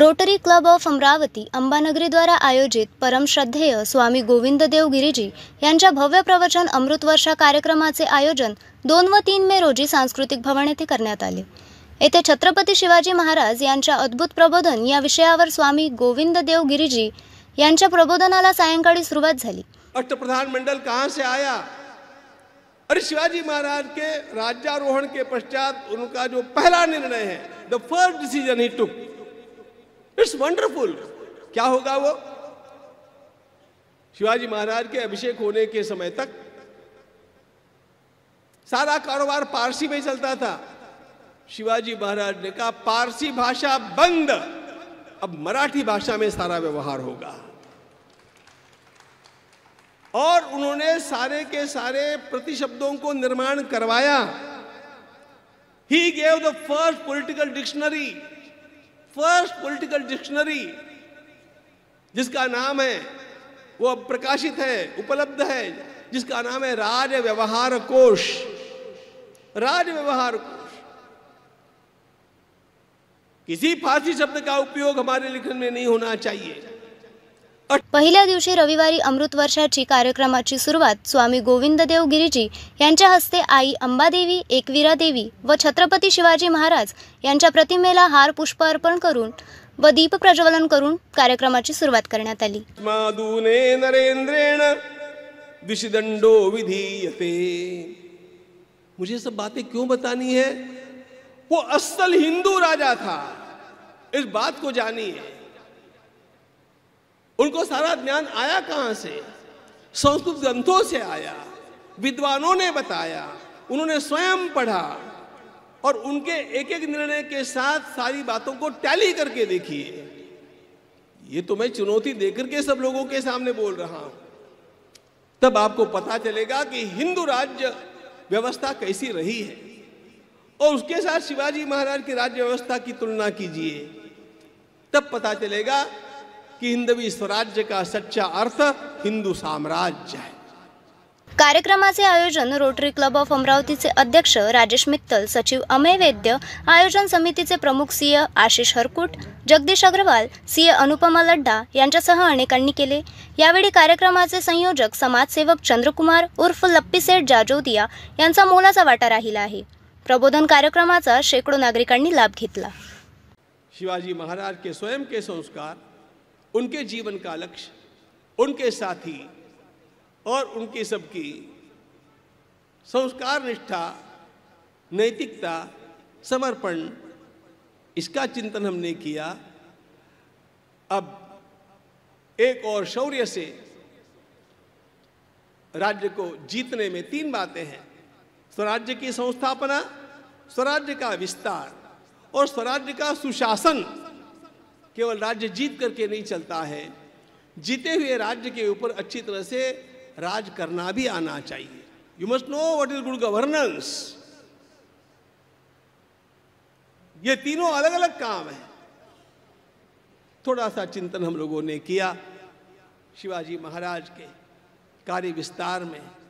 rotary club of Amravati अंबानगरीद्वारा आयोजित परमश्रद्धेय स्वामी गोविंददेव गिरीजी यांच्या भव्य प्रवचन अमृत वर्षा कार्यक्रमाचे आयोजन दोन व तीन मे रोजी सांस्कृतिक भवन येथे करण्यात आले येथे छत्रपती शिवाजी महाराज यांच्या अद्भुत प्रबोधन या विषयावर स्वामी गोविंद गोविंददेव गिरीजी यांच्या प्रबोधनाला सायंकाळी सुरुवात झाली अष्टप्रधान मंडल कहां से आया अरे शिवाजी महाराज के राज्यारोहण के पश्चात उनका जो पहला निर्णय है the first decision he took it's wonderful क्या होगा वो शिवाजी महाराज के अभिषेक होने के समय तक सारा कारोबार पारसी में चलता था शिवाजी महाराज ने कहा पारसी भाषा बंद अब मराठी भाषा में सारा व्यवहार होगा और उन्होंने सारे के सारे प्रतिशब्दों को निर्माण करवाया he gave the first political dictionary first political dictionary जिसका नाम है वो अब प्रकाशित है उपलब्ध है जिसका नाम है राज व्यवहार कोश राज व्यवहार कोश किसी फारसी शब्द का उपयोग हमारे लिखन में नहीं होना चाहिए पहिल्या दिवशी रविवारी वर्षाची कार्यक्रमाची सुरुवात स्वामी गोविंददेव गिरीजी यांच्या हस्ते आई अंबादेवी एकवीरा देवी व छत्रपती शिवाजी महाराज यांच्या प्रतिमेला हार पुष्प अर्पण करून व दीप प्रज्वलन करून कार्यक्रमाची सुरुवात करण्यात आली विधीयते मुझे सब बातें क्यों बतानी है वो असल हिंदू राजा था इस बात को उनको सारा ज्ञान आया कहाँ से संस्कृत ग्रंथों से आया विद्वानों ने बताया उन्होंने स्वयं पढ़ा और उनके एक एक निर्णय के साथ सारी बातों को टैली करके देखिए ये तो मैं चुनौती देकर के सब लोगों के सामने बोल रहा हूं तब आपको पता चलेगा कि हिंदू राज्य व्यवस्था कैसी रही है और उसके साथ शिवाजी महाराज की राज्य व्यवस्था की तुलना कीजिए तब पता चलेगा कि हिंदवी स्वराज्य का सच्चा अर्थ हिंदू साम्राज्य है कार्यक्रमाचे आयोजन रोटरी क्लब ऑफ अमरावतीचे अध्यक्ष राजेश मित्तल सचिव अमय वैद्य आयोजन समितीचे प्रमुख सीए आशिष हरकुट जगदीश अग्रवाल सीए अनुपमा लड्डा यांच्यासह अनेकांनी केले यावेळी कार्यक्रमाचे संयोजक समाजसेवक चंद्रकुमार उर्फ लप्पीसेठ जाजोदिया यांचा मोलाचा वाटा राहिला आहे प्रबोधन कार्यक्रमाचा शेकडो नागरिकांनी लाभ घेतला शिवाजी महाराज के स्वयं के संस्कार उनके जीवन का लक्ष्य उनके साथी और उनकी सबकी संस्कार निष्ठा नैतिकता समर्पण इसका चिंतन हमने किया अब एक और शौर्य से राज्य को जीतने में तीन बातें हैं स्वराज्य की संस्थापना स्वराज्य का विस्तार और स्वराज्य का सुशासन केवल राज्य जीत करके नहीं चलता है जीते हुए राज्य के ऊपर अच्छी तरह से राज करना भी आना चाहिए you must know what is good governance ये तीनों अलग अलग काम है थोड़ा सा चिंतन हम लोगों ने किया शिवाजी महाराज के कार्य विस्तार में